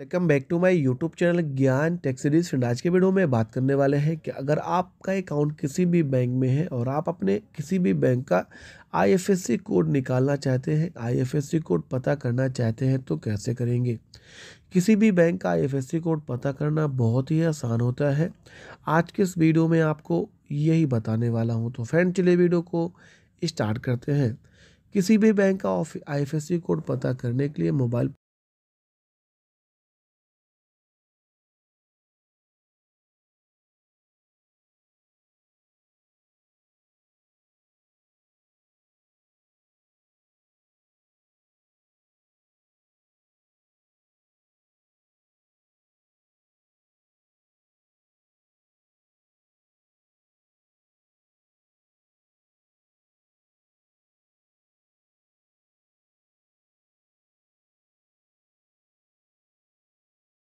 welcome back to my YouTube channel Gyan tech series friend आज के video में बात करने वाले हैं कि अगर आपका अकाउंट किसी भी बैंक में है और आप अपने किसी भी बैंक का आईएफएससी कोड निकालना चाहते हैं आईएफएससी कोड पता करना चाहते हैं तो कैसे करेंगे किसी भी बैंक का आईएफएससी कोड पता करना बहुत ही आसान होता है आज के इस वीडियो में आपको यही बताने वाला हूँ तो फ्रेंड चले वीडियो को स्टार्ट करते हैं किसी भी बैंक का आई कोड पता करने के लिए मोबाइल